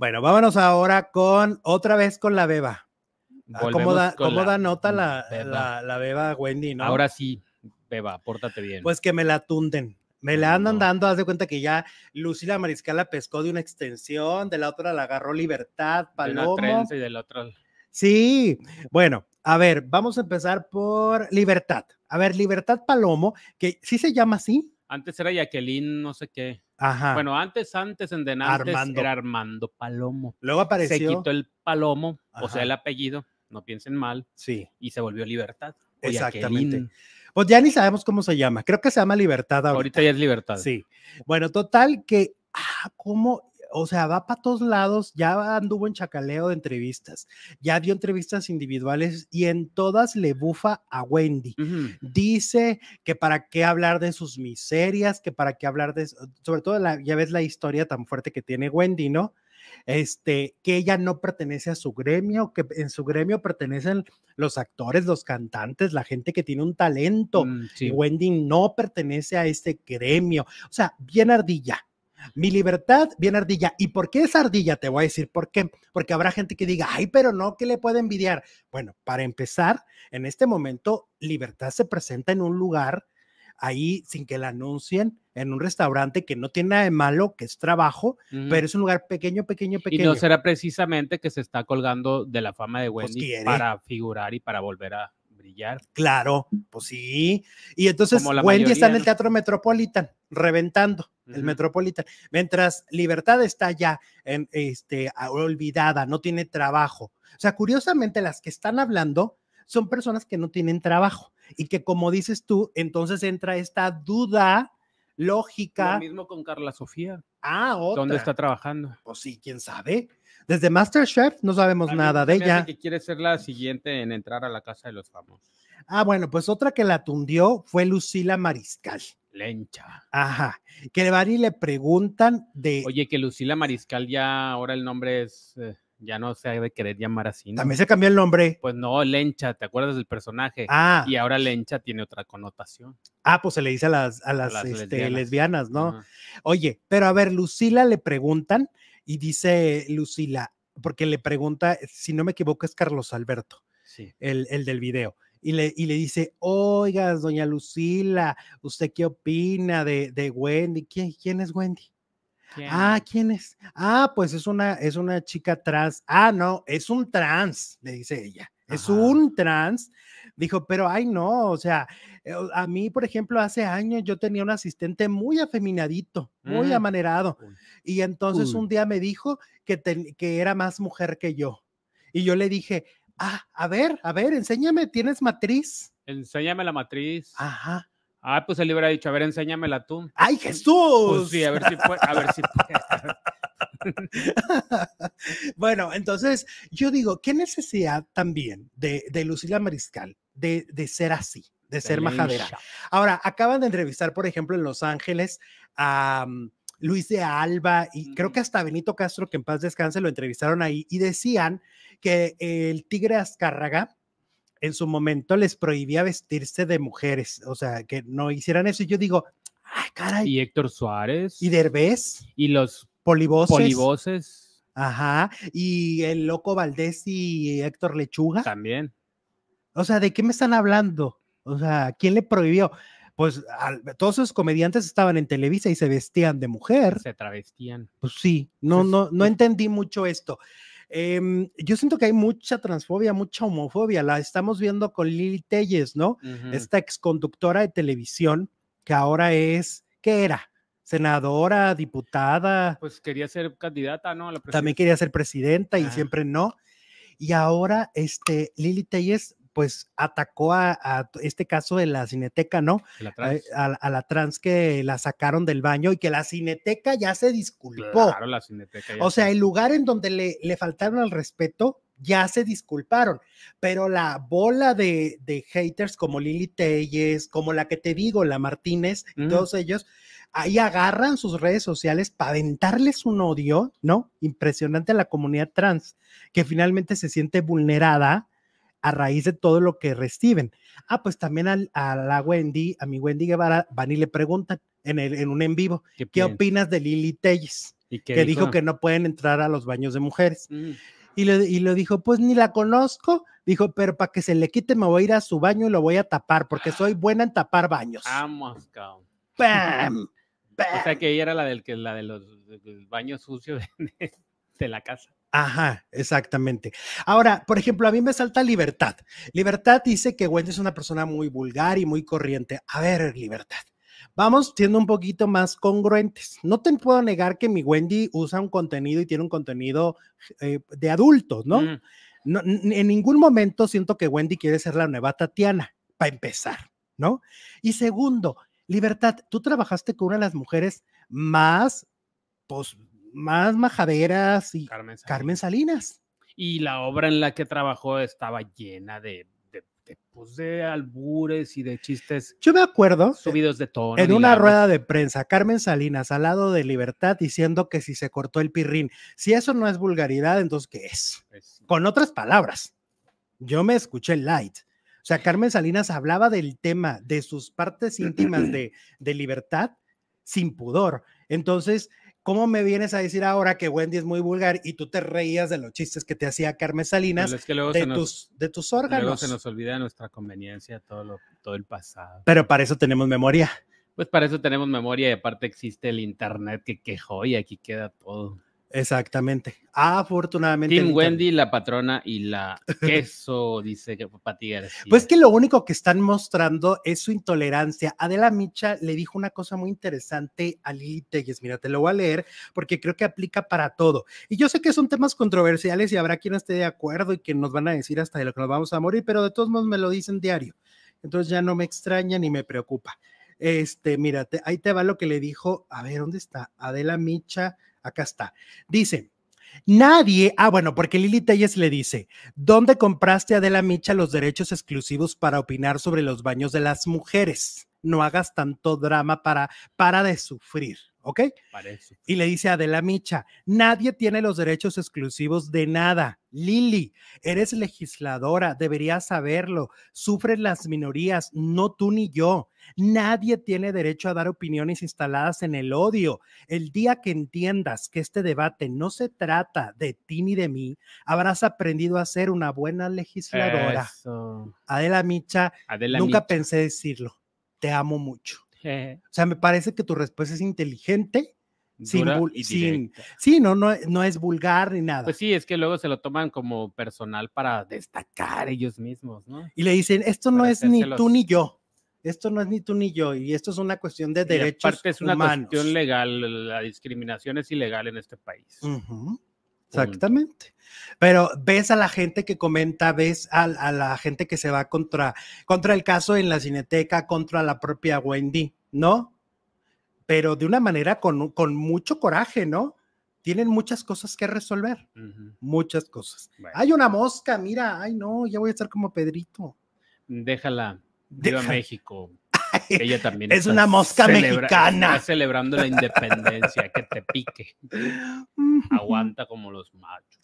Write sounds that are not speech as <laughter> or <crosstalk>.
Bueno, vámonos ahora con otra vez con la beba. Ah, ¿Cómo da, nota la beba. Wendy? Ahora sí, beba, pórtate bien. Pues que me la tunden. Me la andan dando, haz de cuenta que ya Lucila Mariscal la pescó de una extensión, de la otra la agarró Libertad, Palomo. De y del otro. Sí, bueno, a ver, vamos a empezar por Libertad. A ver, Libertad Palomo, que sí se llama así. Antes era Jacqueline, no sé qué. Ajá. Bueno, antes, antes, en Denantes Armando. era Armando Palomo. Luego apareció. Se quitó el Palomo, o sea, el apellido, no piensen mal. Sí. Y se volvió Libertad. Exactamente. Pues ya ni sabemos cómo se llama. Creo que se llama Libertad ahorita. Ahorita ya es Libertad. Sí. Bueno, total que, ah, cómo o sea, va para todos lados, ya anduvo en chacaleo de entrevistas, ya dio entrevistas individuales y en todas le bufa a Wendy. Dice que para qué hablar de sus miserias, que para qué hablar de, sobre todo la, ya ves la historia tan fuerte que tiene Wendy, ¿no? Este, que ella no pertenece a su gremio, que en su gremio pertenecen los actores, los cantantes, la gente que tiene un talento. Mm, Wendy no pertenece a este gremio. O sea, bien ardilla mi libertad viene ardilla. ¿Y por qué es ardilla? Te voy a decir por qué. Porque habrá gente que diga, ay, pero no, ¿qué le puede envidiar? Bueno, para empezar, en este momento, libertad se presenta en un lugar ahí sin que la anuncien, en un restaurante que no tiene nada de malo, que es trabajo, pero es un lugar pequeño, pequeño, pequeño. Y no será precisamente que se está colgando de la fama de pues Wendy para figurar y para volver a brillar. Claro, pues sí. Y entonces Wendy está en el Teatro Metropolitan, reventando el Metropolitan. Mientras Libertad está ya en, este, olvidada, no tiene trabajo. O sea, curiosamente, las que están hablando son personas que no tienen trabajo y que, como dices tú, entonces entra esta duda lógica. Lo mismo con Carla Sofía. Ah, otra. ¿Dónde está trabajando? Pues sí, quién sabe. Desde MasterChef no sabemos nada de ella. Que quiere ser la siguiente en entrar a la casa de los famosos. Ah, bueno, pues otra que la atundió fue Lucila Mariscal. Lencha. Ajá. Que van y le preguntan de. Oye, que Lucila Mariscal ya ahora el nombre es. Eh, ya no se ha de querer llamar así. También se cambió el nombre. Pues no, Lencha, ¿te acuerdas del personaje? Ah. Y ahora Lencha tiene otra connotación. Ah, pues se le dice a las, a las, este, lesbianas. ¿no? Oye, pero a ver, Lucila le preguntan y dice Lucila, porque le pregunta, si no me equivoco, es Carlos Alberto, sí. el, el del video y le, dice, oigas, doña Lucila, ¿usted qué opina de, de Wendy? ¿Quién, es Wendy? Ah, ¿quién es? Ah, pues es una, es una chica trans. Ah, no, es un trans, le dice ella. Es un trans. Dijo, pero ay, no, o sea, eh, a mí, por ejemplo, hace años yo tenía un asistente muy afeminadito, muy mm, amanerado. Y entonces un día me dijo que, que era más mujer que yo. Y yo le dije, Ah, a ver, a ver, enséñame, ¿tienes matriz? Enséñame la matriz. Ajá. Ah, pues él libro ha dicho, a ver, enséñamela tú. ¡Ay, Jesús! Pues sí, a ver si puede, a ver si <laughs> <laughs> bueno, entonces yo digo, ¿qué necesidad también de, Lucila Mariscal de, ser así, de ser majadera? Ahora, acaban de entrevistar, por ejemplo, en Los Ángeles a... Mm, Luis de Alba y creo que hasta Benito Castro, que en paz descanse, lo entrevistaron ahí y decían que el tigre Azcárraga en su momento les prohibía vestirse de mujeres, o sea, que no hicieran eso. Y yo digo, ay, caray. Y Héctor Suárez. Y Derbez. Y los poliboses. Polivoces. Ajá. Y el loco Valdés y Héctor Lechuga. También. O sea, ¿de qué me están hablando? O sea, ¿quién le prohibió? pues todos esos comediantes estaban en Televisa y se vestían de mujer. Se travestían. Pues sí, no, no, no entendí mucho esto. Em, yo siento que hay mucha transfobia, mucha homofobia. La estamos viendo con Lili Telles, ¿no? Esta exconductora de televisión que ahora es, ¿qué era? Senadora, diputada. Pues quería ser candidata, ¿no? También quería ser presidenta y siempre no. Y ahora, este, Lili Telles pues atacó a, este caso de la cineteca, ¿no? A, la trans que la sacaron del baño y que la cineteca ya se disculpó. o sea, el lugar en donde le, le faltaron al respeto ya se disculparon, pero la bola de, haters como Lili Telles, como la que te digo, la Martínez, todos ellos, ahí agarran sus redes sociales para aventarles un odio, ¿no? Impresionante a la comunidad trans, que finalmente se siente vulnerada a raíz de todo lo que reciben. Ah, pues también a la Wendy, a mi Wendy Guevara, van y le preguntan en, el, en un en vivo, ¿qué, opinas de Lili Telles? que dijo? que no pueden entrar a los baños de mujeres. Mm. Y, le, dijo, pues ni la conozco. Dijo, pero para que se le quite me voy a ir a su baño y lo voy a tapar, porque ah. soy buena en tapar baños. Vamos, cabrón. O sea que ella era la del, que, la de los, baños sucios de la casa. Ajá, exactamente. Ahora, por ejemplo, a mí me salta Libertad. Libertad dice que Wendy es una persona muy vulgar y muy corriente. A ver, Libertad. Vamos siendo un poquito más congruentes. No te puedo negar que mi Wendy usa un contenido y tiene un contenido eh, de adultos, ¿no? Mm. En ningún momento siento que Wendy quiere ser la nueva Tatiana, para empezar, ¿no? Y segundo, Libertad, tú trabajaste con una de las mujeres más pues, más majaderas y Carmen Salinas. Y la obra en la que trabajó estaba llena de, de, de pues, albures y de chistes. Yo me acuerdo. Subidos de tono. En una rueda de prensa, Carmen Salinas al lado de Libertad diciendo que si se cortó el pirrín, si eso no es vulgaridad, entonces ¿qué es? Pues Con otras palabras, yo me escuché light. O sea, Carmen Salinas hablaba del tema, de sus partes íntimas de, de libertad sin pudor. Entonces, ¿Cómo me vienes a decir ahora que Wendy es muy vulgar y tú te reías de los chistes que te hacía Carmen Salinas de, tus, de tus órganos? Luego se nos olvida nuestra conveniencia, todo, todo el pasado. Pero para eso tenemos memoria. Pues para eso tenemos memoria y aparte existe el internet que quejó y aquí queda todo. Exactamente. Afortunadamente. Tim Wendy, la patrona y la queso, <laughs> dice que Pati Pues que lo único que están mostrando es su intolerancia. Adela Micha le dijo una cosa muy interesante a Lili Telles. Mira, lo voy a leer porque creo que aplica para todo. Y yo sé que son temas controversiales y habrá quien esté de acuerdo y que nos van a decir hasta de lo que nos vamos a morir, pero de todos modos me lo dicen diario. Entonces ya no me extraña ni me preocupa. Este, mira, ahí te va lo que le dijo, a ver, ¿dónde está? Adela Micha acá está. Dice, nadie, ah, bueno, porque Lili Telles le dice, ¿dónde compraste a Adela Micha los derechos exclusivos para opinar sobre los baños de las mujeres? no hagas tanto drama para, para de sufrir. ¿Ok? Y le dice a Adela Micha, nadie tiene los derechos exclusivos de nada. Lili, eres legisladora, deberías saberlo. Sufren las minorías, no tú ni yo. Nadie tiene derecho a dar opiniones instaladas en el odio. El día que entiendas que este debate no se trata de ti ni de mí, habrás aprendido a ser una buena legisladora. Adela Micha, nunca pensé decirlo te amo mucho. Eh. o sea, me parece que tu respuesta es inteligente, sin, sin, sí, no, no, no es vulgar ni pues nada. Pues sí, es que luego se lo toman como personal para destacar ellos mismos, ¿no? Y le dicen, esto no es ni tú ni yo. Esto no es ni tú ni yo, y esto es una cuestión de derechos humanos. es una cuestión legal, la discriminación es ilegal en este país. Exactamente. Pero ves a la gente que comenta, ves a, la gente que se va contra, contra el caso en la cineteca, contra la propia Wendy, ¿no? Pero de una manera con, mucho coraje, ¿no? Tienen muchas cosas que resolver, muchas cosas. Hay una mosca, mira, ay no, ya voy a estar como Pedrito. Déjala, viva Déjala. México, <laughs> Ella también. es una mosca mexicana. Está celebrando la independencia, que te pique. <laughs> Aguanta como los machos.